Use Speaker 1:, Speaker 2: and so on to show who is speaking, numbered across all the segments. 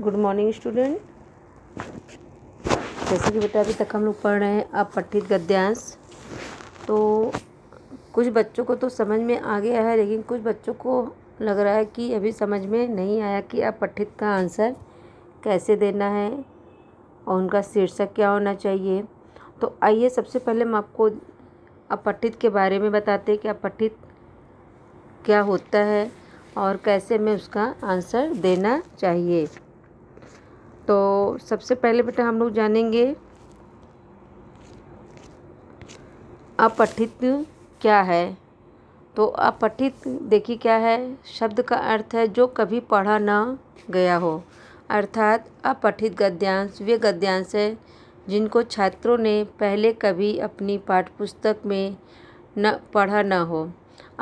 Speaker 1: good morning student जैसे कि बेटा अभी तक हम लोग पढ़ रहे हैं आप पठित गद्यांश तो कुछ बच्चों को तो समझ में आ गया है लेकिन कुछ बच्चों को लग रहा है कि अभी समझ में नहीं आया कि आप पठित का आंसर कैसे देना है और उनका शीर्षक क्या होना चाहिए तो आइए सबसे पहले हम आपको अपठित के बारे में बताते हैं कि अपठित क्या होता है और कैसे हमें उसका आंसर देना चाहिए तो सबसे पहले बेटा हम लोग जानेंगे अपठित क्या है तो अपठित देखिए क्या है शब्द का अर्थ है जो कभी पढ़ा ना गया हो अर्थात अपठित गद्यांश वे गद्यांश है जिनको छात्रों ने पहले कभी अपनी पाठ्यपुस्तक में न पढ़ा न हो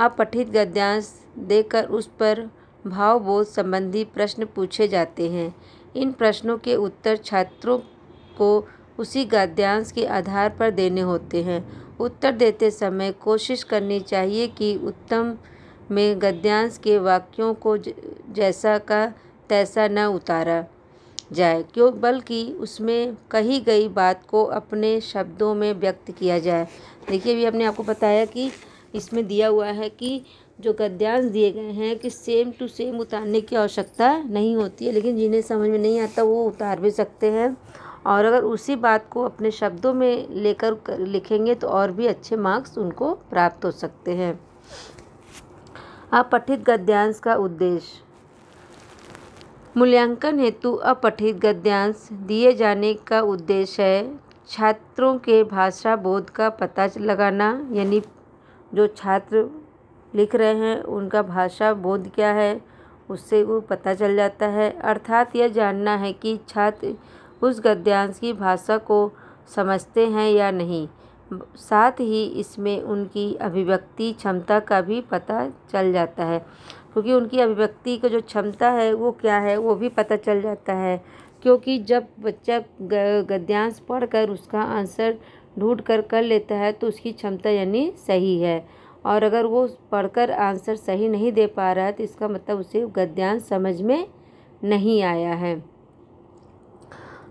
Speaker 1: अपठित गद्यांश देकर उस पर भावबोध संबंधी प्रश्न पूछे जाते हैं इन प्रश्नों के उत्तर छात्रों को उसी गद्यांश के आधार पर देने होते हैं उत्तर देते समय कोशिश करनी चाहिए कि उत्तम में गद्यांश के वाक्यों को जैसा का तैसा न उतारा जाए क्यों बल्कि उसमें कही गई बात को अपने शब्दों में व्यक्त किया जाए देखिए अभी हमने आपको बताया कि इसमें दिया हुआ है कि जो गद्यांश दिए गए हैं कि सेम टू सेम उतारने की आवश्यकता नहीं होती है लेकिन जिन्हें समझ में नहीं आता वो उतार भी सकते हैं और अगर उसी बात को अपने शब्दों में लेकर लिखेंगे तो और भी अच्छे मार्क्स उनको प्राप्त हो सकते हैं अपठित गद्यांश का उद्देश्य मूल्यांकन हेतु अपठित गद्यांश दिए जाने का उद्देश्य है छात्रों के भाषा बोध का पता लगाना यानी जो छात्र लिख रहे हैं उनका भाषा बोध क्या है उससे वो पता चल जाता है अर्थात यह जानना है कि छात्र उस गद्यांश की भाषा को समझते हैं या नहीं साथ ही इसमें उनकी अभिव्यक्ति क्षमता का भी पता चल जाता है क्योंकि उनकी अभिव्यक्ति का जो क्षमता है वो क्या है वो भी पता चल जाता है क्योंकि जब बच्चा गद्यांश पढ़कर उसका आंसर ढूंढ कर कर लेता है तो उसकी क्षमता यानी सही है और अगर वो पढ़कर आंसर सही नहीं दे पा रहा है तो इसका मतलब उसे गद्यांश समझ में नहीं आया है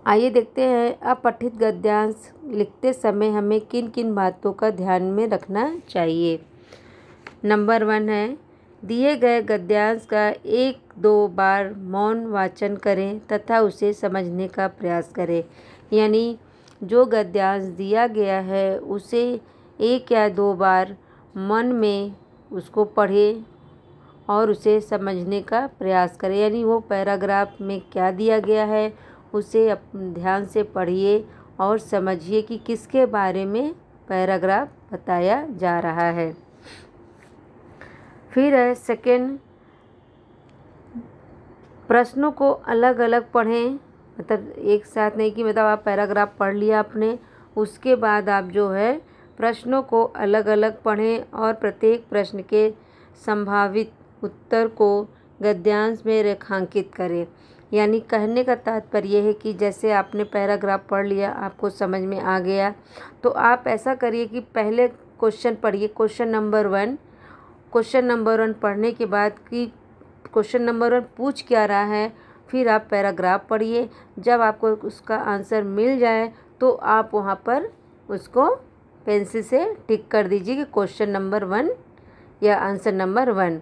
Speaker 1: आइए देखते हैं अपठित गद्यांश लिखते समय हमें किन किन बातों का ध्यान में रखना चाहिए नंबर वन है दिए गए गद्यांश का एक दो बार मौन वाचन करें तथा उसे समझने का प्रयास करें यानी जो गद्यांश दिया गया है उसे एक या दो बार मन में उसको पढ़े और उसे समझने का प्रयास करें यानी वो पैराग्राफ में क्या दिया गया है उसे ध्यान से पढ़िए और समझिए कि किसके बारे में पैराग्राफ बताया जा रहा है फिर है सेकेंड प्रश्नों को अलग अलग पढ़ें मतलब एक साथ नहीं कि मतलब आप पैराग्राफ पढ़ लिया आपने उसके बाद आप जो है प्रश्नों को अलग अलग पढ़ें और प्रत्येक प्रश्न के संभावित उत्तर को गद्यांश में रेखांकित करें यानी कहने का तात्पर्य यह है कि जैसे आपने पैराग्राफ पढ़ लिया आपको समझ में आ गया तो आप ऐसा करिए कि पहले क्वेश्चन पढ़िए question number one question number one पढ़ने के बाद कि क्वेश्चन नंबर वन पूछ क्या रहा है फिर आप पैराग्राफ पढ़िए जब आपको उसका आंसर मिल जाए तो आप वहाँ पर उसको पेंसिल से टिक कर दीजिए कि क्वेश्चन नंबर वन या आंसर नंबर वन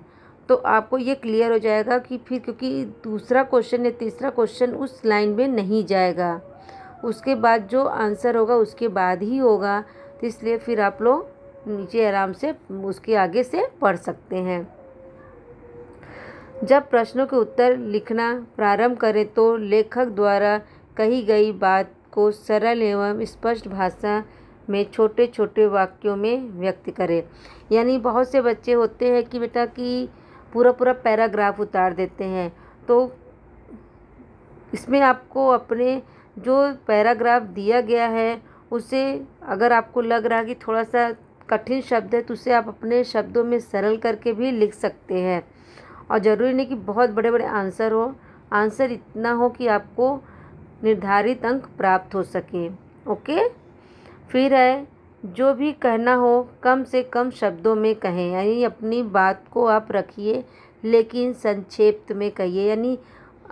Speaker 1: तो आपको ये क्लियर हो जाएगा कि फिर क्योंकि दूसरा क्वेश्चन या तीसरा क्वेश्चन उस लाइन में नहीं जाएगा उसके बाद जो आंसर होगा उसके बाद ही होगा तो इसलिए फिर आप लोग नीचे आराम से उसके आगे से पढ़ सकते हैं जब प्रश्नों के उत्तर लिखना प्रारंभ करें तो लेखक द्वारा कही गई बात को सरल एवं स्पष्ट भाषा में छोटे छोटे वाक्यों में व्यक्त करें यानी बहुत से बच्चे होते हैं कि बेटा कि पूरा पूरा पैराग्राफ उतार देते हैं तो इसमें आपको अपने जो पैराग्राफ दिया गया है उसे अगर आपको लग रहा कि थोड़ा सा कठिन शब्द है तो उसे आप अपने शब्दों में सरल करके भी लिख सकते हैं और ज़रूरी नहीं कि बहुत बड़े बड़े आंसर हो आंसर इतना हो कि आपको निर्धारित अंक प्राप्त हो सके ओके फिर है जो भी कहना हो कम से कम शब्दों में कहें यानी अपनी बात को आप रखिए लेकिन संक्षेप्त में कहिए यानी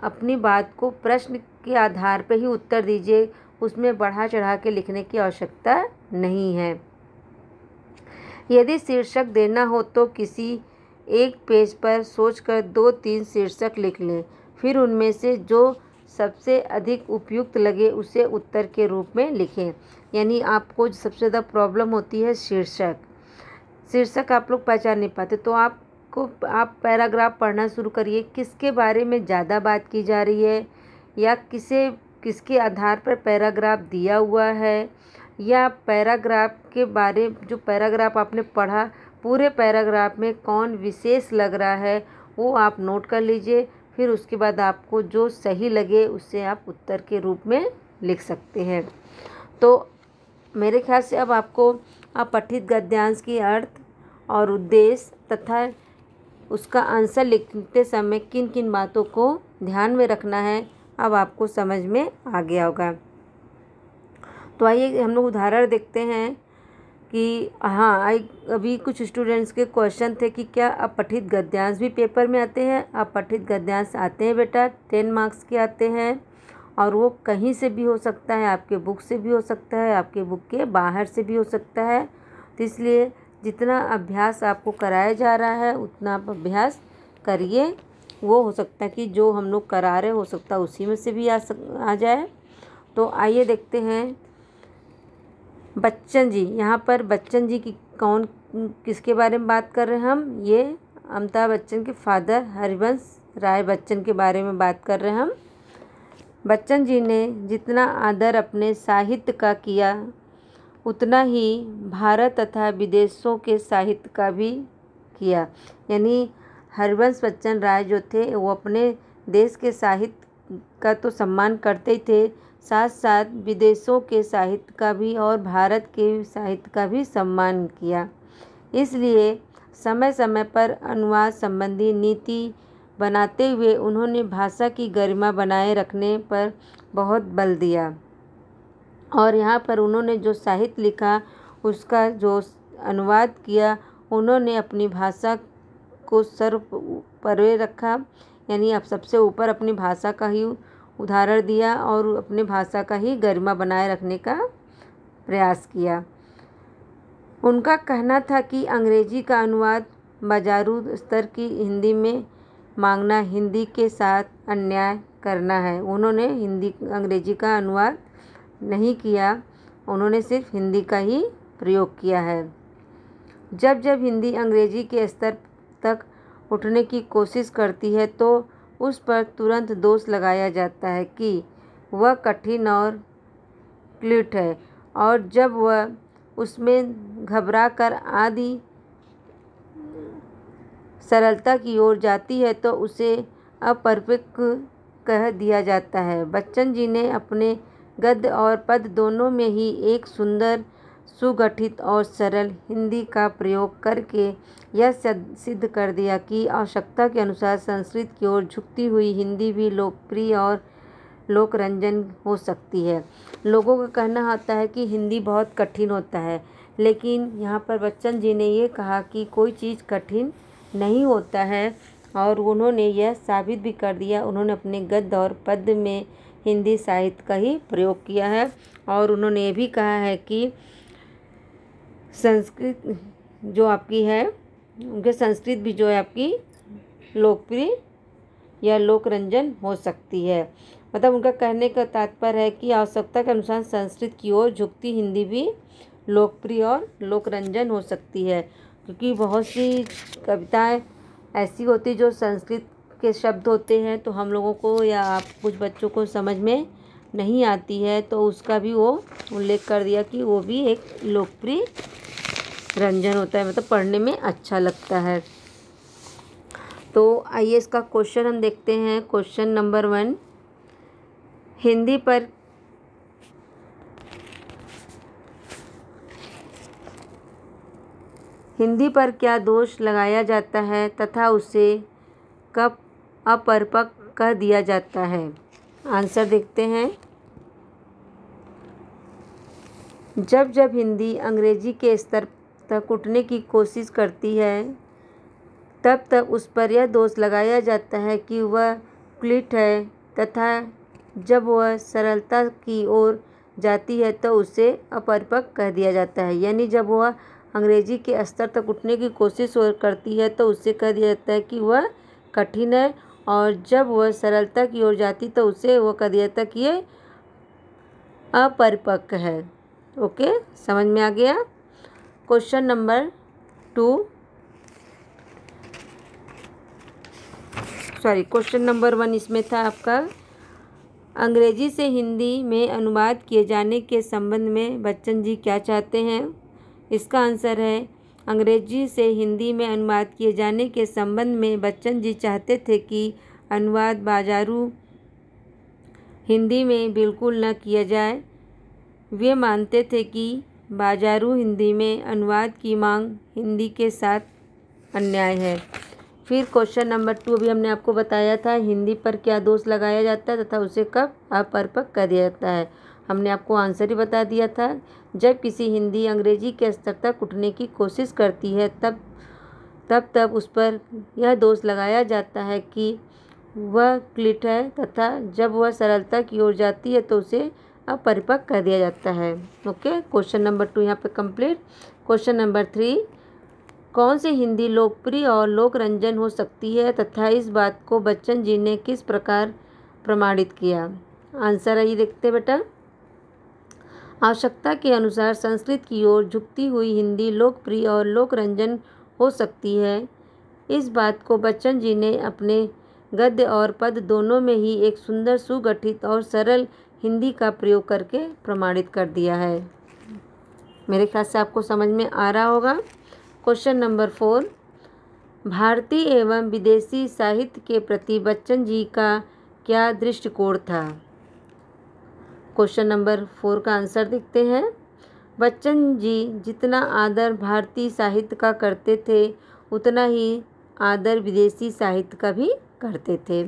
Speaker 1: अपनी बात को प्रश्न के आधार पर ही उत्तर दीजिए उसमें बढ़ा चढ़ा के लिखने की आवश्यकता नहीं है यदि शीर्षक देना हो तो किसी एक पेज पर सोचकर दो तीन शीर्षक लिख लें फिर उनमें से जो सबसे अधिक उपयुक्त लगे उसे उत्तर के रूप में लिखें यानी आपको सबसे ज़्यादा प्रॉब्लम होती है शीर्षक शीर्षक आप लोग पहचान नहीं पाते तो आपको आप पैराग्राफ पढ़ना शुरू करिए किसके बारे में ज़्यादा बात की जा रही है या किसे किसके आधार पर पैराग्राफ दिया हुआ है या पैराग्राफ के बारे जो पैराग्राफ आपने पढ़ा पूरे पैराग्राफ में कौन विशेष लग रहा है वो आप नोट कर लीजिए फिर उसके बाद आपको जो सही लगे उसे आप उत्तर के रूप में लिख सकते हैं तो मेरे ख्याल से अब आपको आप पठित गद्यांश की अर्थ और उद्देश्य तथा उसका आंसर लिखते समय किन किन बातों को ध्यान में रखना है अब आपको समझ में आ गया होगा तो आइए हम लोग उदाहरण देखते हैं कि हाँ आई अभी कुछ स्टूडेंट्स के क्वेश्चन थे कि क्या अपठित गद्यांश भी पेपर में आते हैं अपठित गद्यांश आते हैं बेटा टेन मार्क्स के आते हैं और वो कहीं से भी हो सकता है आपके बुक से भी हो सकता है आपके बुक के बाहर से भी हो सकता है तो इसलिए जितना अभ्यास आपको कराया जा रहा है उतना आप अभ्यास करिए वो हो सकता है कि जो हम लोग करा रहे हो सकता है उसी में से भी आ सक आ जाए तो आइए देखते हैं बच्चन जी यहाँ पर बच्चन जी की कौन किसके बारे में बात कर रहे हैं हम ये अमिताभ बच्चन के फादर हरिवंश राय बच्चन के बारे में बात कर रहे हैं हम बच्चन जी ने जितना आदर अपने साहित्य का किया उतना ही भारत तथा विदेशों के साहित्य का भी किया यानी हरिवंश बच्चन राय जो थे वो अपने देश के साहित्य का तो सम्मान करते ही थे साथ साथ विदेशों के साहित्य का भी और भारत के साहित्य का भी सम्मान किया इसलिए समय समय पर अनुवाद संबंधी नीति बनाते हुए उन्होंने भाषा की गरिमा बनाए रखने पर बहुत बल दिया और यहाँ पर उन्होंने जो साहित्य लिखा उसका जो अनुवाद किया उन्होंने अपनी भाषा को सर्व परवे रखा यानी अब सबसे ऊपर अपनी भाषा का ही उदाहरण दिया और अपने भाषा का ही गरिमा बनाए रखने का प्रयास किया उनका कहना था कि अंग्रेजी का अनुवाद बाजारू स्तर की हिंदी में मांगना हिंदी के साथ अन्याय करना है उन्होंने हिंदी अंग्रेजी का अनुवाद नहीं किया उन्होंने सिर्फ हिंदी का ही प्रयोग किया है जब जब हिंदी अंग्रेजी के स्तर तक उठने की कोशिश करती है तो उस पर तुरंत दोष लगाया जाता है कि वह कठिन और क्लिट है और जब वह उसमें घबरा कर आदि सरलता की ओर जाती है तो उसे अपरपिक कह दिया जाता है बच्चन जी ने अपने गद्य और पद दोनों में ही एक सुंदर सुगठित और सरल हिंदी का प्रयोग करके यह सिद्ध कर दिया कि आवश्यकता के अनुसार संस्कृत की ओर झुकती हुई हिंदी भी लोकप्रिय और लोक रंजन हो सकती है लोगों का कहना होता है कि हिंदी बहुत कठिन होता है लेकिन यहाँ पर बच्चन जी ने ये कहा कि कोई चीज़ कठिन नहीं होता है और उन्होंने यह साबित भी कर दिया उन्होंने अपने गद्य और पद में हिंदी साहित्य का ही प्रयोग किया है और उन्होंने ये भी कहा है कि संस्कृत जो आपकी है उनके संस्कृत भी जो है आपकी लोकप्रिय या लोकरंजन हो सकती है मतलब उनका कहने का तात्पर्य है कि आवश्यकता के अनुसार संस्कृत की ओर झुकती हिंदी भी लोकप्रिय और लोकरंजन हो सकती है क्योंकि बहुत सी कविताएं ऐसी होती जो संस्कृत के शब्द होते हैं तो हम लोगों को या आप कुछ बच्चों को समझ में नहीं आती है तो उसका भी वो उल्लेख कर दिया कि वो भी एक लोकप्रिय रंजन होता है मतलब पढ़ने में अच्छा लगता है तो आइए इसका क्वेश्चन हम देखते हैं क्वेश्चन नंबर वन हिंदी पर हिंदी पर क्या दोष लगाया जाता है तथा उसे कब अपरपक कह दिया जाता है आंसर देखते हैं जब जब हिंदी अंग्रेजी के स्तर तक उठने की कोशिश करती है तब तक उस पर यह दोष लगाया जाता है कि वह क्लिट है तथा जब वह सरलता की ओर जाती है तो उसे अपरिपक् कह दिया जाता है यानी जब वह अंग्रेजी के स्तर तक उठने की कोशिश करती है तो उससे कह दिया जाता है कि वह कठिन है और जब वह सरलता की ओर जाती तो उसे वह कदिया तक ये अपरिपक्व है ओके समझ में आ गया question number two sorry question number one इसमें था आपका अंग्रेजी से हिंदी में अनुवाद किए जाने के संबंध में बच्चन जी क्या चाहते हैं इसका आंसर है अंग्रेजी से हिंदी में अनुवाद किए जाने के संबंध में बच्चन जी चाहते थे कि अनुवाद बाजारू हिंदी में बिल्कुल न किया जाए वे मानते थे कि बाजारू हिंदी में अनुवाद की मांग हिंदी के साथ अन्याय है फिर क्वेश्चन नंबर टू अभी हमने आपको बताया था हिंदी पर क्या दोष लगाया जाता है तथा उसे कब अपरपक कर दिया जाता है हमने आपको आंसर ही बता दिया था जब किसी हिंदी अंग्रेजी के स्तर तक उठने की कोशिश करती है तब तब तब उस पर यह दोष लगाया जाता है कि वह क्लिट है तथा जब वह सरलता की ओर जाती है तो उसे अपरिपक्व कर दिया जाता है ओके क्वेश्चन नंबर टू यहाँ पे कंप्लीट क्वेश्चन नंबर थ्री कौन सी हिंदी लोकप्रिय और लोक रंजन हो सकती है तथा इस बात को बच्चन जी ने किस प्रकार प्रमाणित किया आंसर आइए देखते बेटा आवश्यकता के अनुसार संस्कृत की ओर झुकती हुई हिंदी लोकप्रिय और लोक रंजन हो सकती है इस बात को बच्चन जी ने अपने गद्य और पद दोनों में ही एक सुंदर सुगठित और सरल हिंदी का प्रयोग करके प्रमाणित कर दिया है मेरे ख्याल से आपको समझ में आ रहा होगा क्वेश्चन नंबर फोर भारतीय एवं विदेशी साहित्य के प्रति बच्चन जी का क्या दृष्टिकोण था क्वेश्चन नंबर फोर का आंसर देखते हैं बच्चन जी जितना आदर भारतीय साहित्य का करते थे उतना ही आदर विदेशी साहित्य का भी करते थे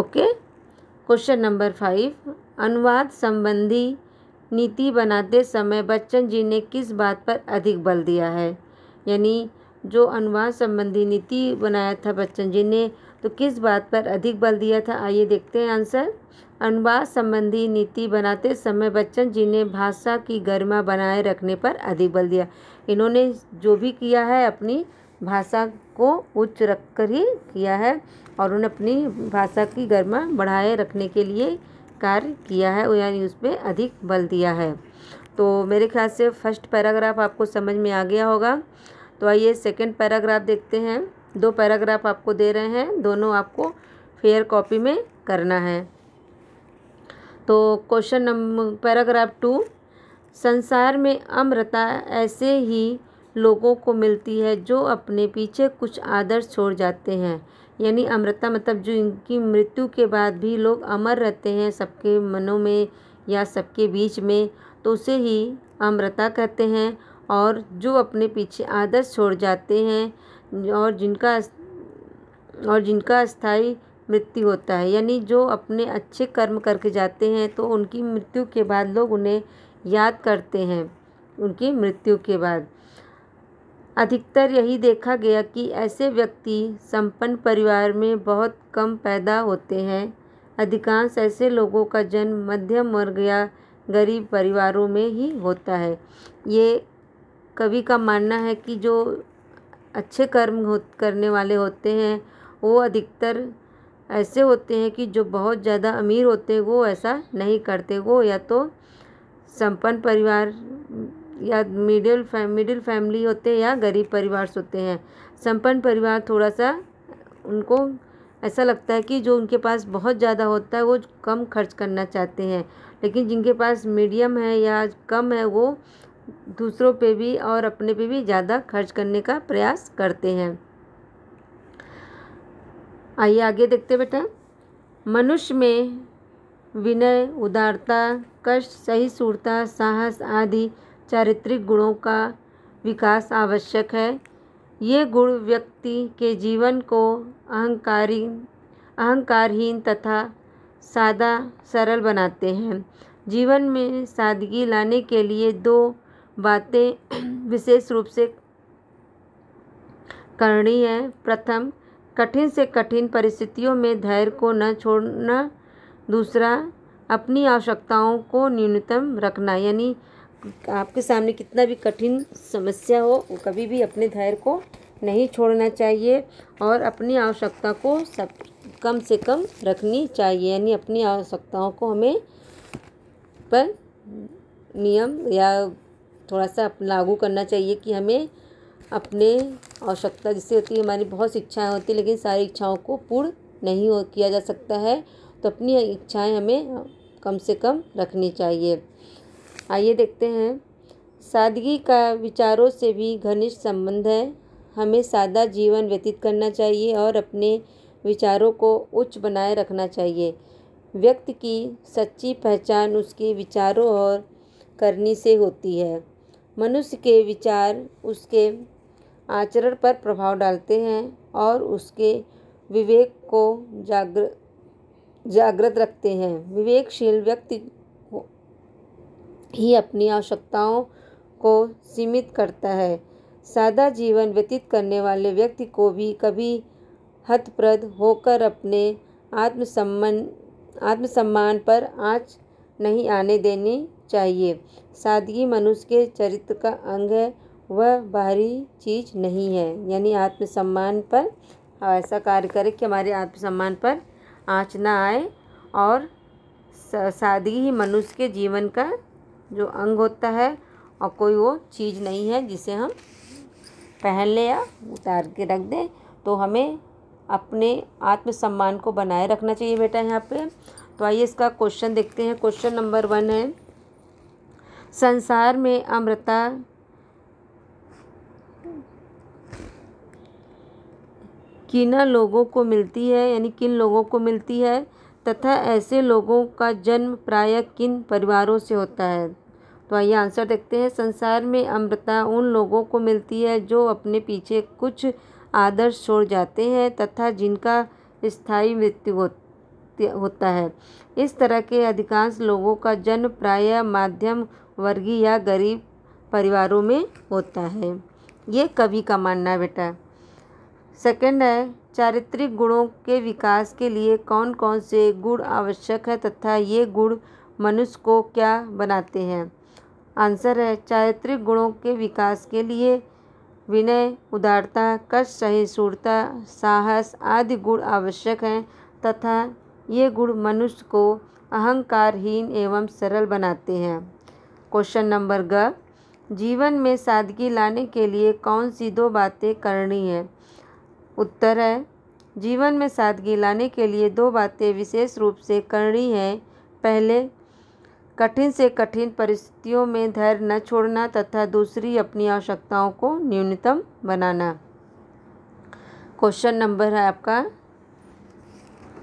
Speaker 1: ओके क्वेश्चन नंबर फाइव अनुवाद संबंधी नीति बनाते समय बच्चन जी ने किस बात पर अधिक बल दिया है यानी जो अनुवाद संबंधी नीति बनाया था बच्चन जी ने तो किस बात पर अधिक बल दिया था आइए देखते हैं आंसर अनुवाद संबंधी नीति बनाते समय बच्चन जी ने भाषा की गरिमा बनाए रखने पर अधिक बल दिया इन्होंने जो भी किया है अपनी भाषा को उच्च रख कर ही किया है और उन्हें अपनी भाषा की गरिमा बढ़ाए रखने के लिए कार्य किया है यानी उस पर अधिक बल दिया है तो मेरे ख्याल से फर्स्ट पैराग्राफ आपको समझ में आ गया होगा तो आइए सेकंड पैराग्राफ देखते हैं दो पैराग्राफ आपको दे रहे हैं दोनों आपको फेयर कॉपी में करना है तो क्वेश्चन नंबर पैराग्राफ टू संसार में अमृता ऐसे ही लोगों को मिलती है जो अपने पीछे कुछ आदर्श छोड़ जाते हैं यानी अमृता मतलब जो इनकी मृत्यु के बाद भी लोग अमर रहते हैं सबके मनों में या सबके बीच में तो उसे ही अमृता कहते हैं और जो अपने पीछे आदर्श छोड़ जाते हैं और जिनका और जिनका अस्थाई मृत्यु होता है यानी जो अपने अच्छे कर्म करके जाते हैं तो उनकी मृत्यु के बाद लोग उन्हें याद करते हैं उनकी मृत्यु के बाद अधिकतर यही देखा गया कि ऐसे व्यक्ति संपन्न परिवार में बहुत कम पैदा होते हैं अधिकांश ऐसे लोगों का जन्म मध्यम वर्ग या गरीब परिवारों में ही होता है ये कवि का मानना है कि जो अच्छे कर्म हो करने वाले होते हैं वो अधिकतर ऐसे होते हैं कि जो बहुत ज़्यादा अमीर होते हैं वो ऐसा नहीं करते वो या तो संपन्न परिवार या मिडिल फैम मिडिल फैमिली होते हैं या गरीब परिवार से होते हैं संपन्न परिवार थोड़ा सा उनको ऐसा लगता है कि जो उनके पास बहुत ज़्यादा होता है वो कम खर्च करना चाहते हैं लेकिन जिनके पास मीडियम है या कम है वो दूसरों पे भी और अपने पे भी ज़्यादा खर्च करने का प्रयास करते हैं आइए आगे देखते बेटा मनुष्य में विनय उदारता कष्ट सही सुरता साहस आदि चारित्रिक गुणों का विकास आवश्यक है ये गुण व्यक्ति के जीवन को अहंकारी अहंकारहीन तथा सादा सरल बनाते हैं जीवन में सादगी लाने के लिए दो बातें विशेष रूप से करनी है प्रथम कठिन से कठिन परिस्थितियों में धैर्य को न छोड़ना दूसरा अपनी आवश्यकताओं को न्यूनतम रखना यानी आपके सामने कितना भी कठिन समस्या हो वो कभी भी अपने धैर्य को नहीं छोड़ना चाहिए और अपनी आवश्यकता को सब कम से कम रखनी चाहिए यानी अपनी आवश्यकताओं को हमें पर नियम या थोड़ा सा लागू करना चाहिए कि हमें अपने आवश्यकता जिससे होती है हमारी बहुत इच्छाएं होती हैं लेकिन सारी इच्छाओं को पूर्ण नहीं हो किया जा सकता है तो अपनी इच्छाएं हमें कम से कम रखनी चाहिए आइए देखते हैं सादगी का विचारों से भी घनिष्ठ संबंध है हमें सादा जीवन व्यतीत करना चाहिए और अपने विचारों को उच्च बनाए रखना चाहिए व्यक्ति की सच्ची पहचान उसके विचारों और करनी से होती है मनुष्य के विचार उसके आचरण पर प्रभाव डालते हैं और उसके विवेक को जागृ जागृत रखते हैं विवेकशील व्यक्ति ही अपनी आवश्यकताओं को सीमित करता है सादा जीवन व्यतीत करने वाले व्यक्ति को भी कभी हतप्रद होकर अपने आत्मसम्मान आत्मसम्मान पर आँच नहीं आने देनी चाहिए सादगी मनुष्य के चरित्र का अंग है वह बाहरी चीज़ नहीं है यानी आत्मसम्मान पर ऐसा कार्य करें कि हमारे आत्मसम्मान पर आँच ना आए और सादगी ही मनुष्य के जीवन का जो अंग होता है और कोई वो चीज़ नहीं है जिसे हम पहन लें या उतार के रख दें तो हमें अपने आत्मसम्मान को बनाए रखना चाहिए बेटा यहाँ पे तो आइए इसका क्वेश्चन देखते हैं क्वेश्चन नंबर वन है संसार में अमृता किन लोगों को मिलती है यानी किन लोगों को मिलती है तथा ऐसे लोगों का जन्म प्राय किन परिवारों से होता है तो आइए आंसर देखते हैं संसार में अमृता उन लोगों को मिलती है जो अपने पीछे कुछ आदर्श छोड़ जाते हैं तथा जिनका स्थायी मृत्यु होती होता है इस तरह के अधिकांश लोगों का जन्म प्राय माध्यम वर्गीय या गरीब परिवारों में होता है ये कवि का मानना है बेटा सेकंड है चारित्रिक गुणों के विकास के लिए कौन कौन से गुण आवश्यक है तथा ये गुण मनुष्य को क्या बनाते हैं आंसर है चारित्रिक गुणों के विकास के लिए विनय उदारता कष्ट सहिष्णुता साहस आदि गुण आवश्यक हैं तथा ये गुण मनुष्य को अहंकारहीन एवं सरल बनाते हैं क्वेश्चन नंबर ग जीवन में सादगी लाने के लिए कौन सी दो बातें करनी है उत्तर है जीवन में सादगी लाने के लिए दो बातें विशेष रूप से करनी है पहले कठिन से कठिन परिस्थितियों में धैर्य न छोड़ना तथा दूसरी अपनी आवश्यकताओं को न्यूनतम बनाना क्वेश्चन नंबर है आपका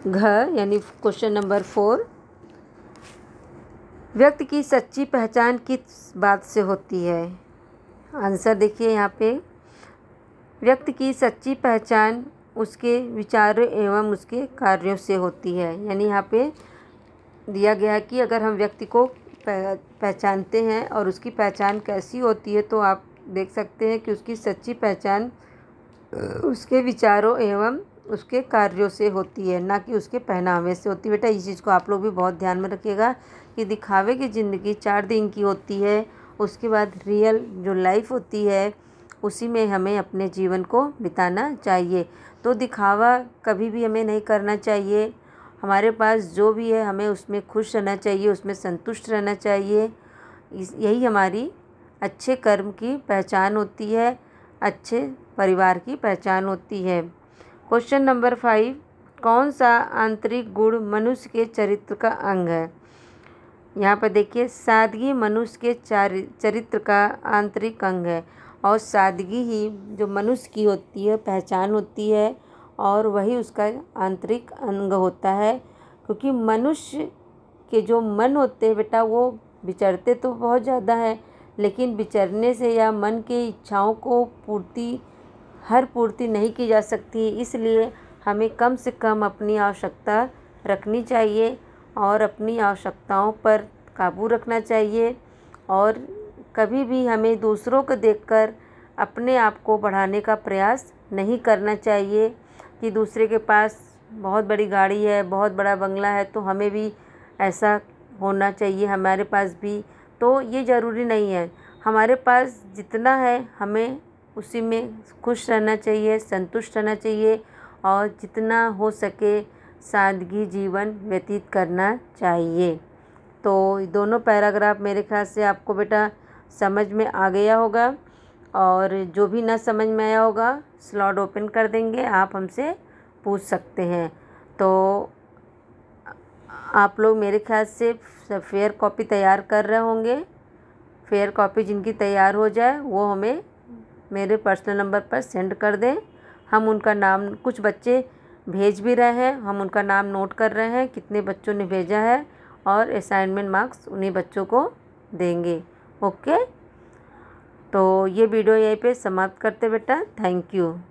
Speaker 1: घ यानी क्वेश्चन नंबर फोर व्यक्ति की सच्ची पहचान किस बात से होती है आंसर देखिए यहाँ पे व्यक्ति की सच्ची पहचान उसके विचारों एवं उसके कार्यों से होती है यानी यहाँ पे दिया गया है कि अगर हम व्यक्ति को पहचानते हैं और उसकी पहचान कैसी होती है तो आप देख सकते हैं कि उसकी सच्ची पहचान उसके विचारों एवं उसके कार्यों से होती है ना कि उसके पहनावे से होती है बेटा इस चीज़ को आप लोग भी बहुत ध्यान में रखिएगा कि दिखावे की ज़िंदगी चार दिन की होती है उसके बाद रियल जो लाइफ होती है उसी में हमें अपने जीवन को बिताना चाहिए तो दिखावा कभी भी हमें नहीं करना चाहिए हमारे पास जो भी है हमें उसमें खुश रहना चाहिए उसमें संतुष्ट रहना चाहिए यही हमारी अच्छे कर्म की पहचान होती है अच्छे परिवार की पहचान होती है क्वेश्चन नंबर फाइव कौन सा आंतरिक गुण मनुष्य के चरित्र का अंग है यहाँ पर देखिए सादगी मनुष्य के चार चरित्र का आंतरिक अंग है और सादगी ही जो मनुष्य की होती है पहचान होती है और वही उसका आंतरिक अंग होता है क्योंकि मनुष्य के जो मन होते हैं बेटा वो विचरते तो बहुत ज़्यादा है लेकिन विचरने से या मन के इच्छाओं को पूर्ति हर पूर्ति नहीं की जा सकती इसलिए हमें कम से कम अपनी आवश्यकता रखनी चाहिए और अपनी आवश्यकताओं पर काबू रखना चाहिए और कभी भी हमें दूसरों को देखकर अपने आप को बढ़ाने का प्रयास नहीं करना चाहिए कि दूसरे के पास बहुत बड़ी गाड़ी है बहुत बड़ा बंगला है तो हमें भी ऐसा होना चाहिए हमारे पास भी तो ये ज़रूरी नहीं है हमारे पास जितना है हमें उसी में खुश रहना चाहिए संतुष्ट रहना चाहिए और जितना हो सके सादगी जीवन व्यतीत करना चाहिए तो दोनों पैराग्राफ मेरे ख्याल से आपको बेटा समझ में आ गया होगा और जो भी ना समझ में आया होगा स्लॉट ओपन कर देंगे आप हमसे पूछ सकते हैं तो आप लोग मेरे ख्याल से फेयर कॉपी तैयार कर रहे होंगे फेयर कॉपी जिनकी तैयार हो जाए वो हमें मेरे पर्सनल नंबर पर सेंड कर दें हम उनका नाम कुछ बच्चे भेज भी रहे हैं हम उनका नाम नोट कर रहे हैं कितने बच्चों ने भेजा है और असाइनमेंट मार्क्स उन्हीं बच्चों को देंगे ओके तो ये वीडियो यहीं पे समाप्त करते बेटा थैंक यू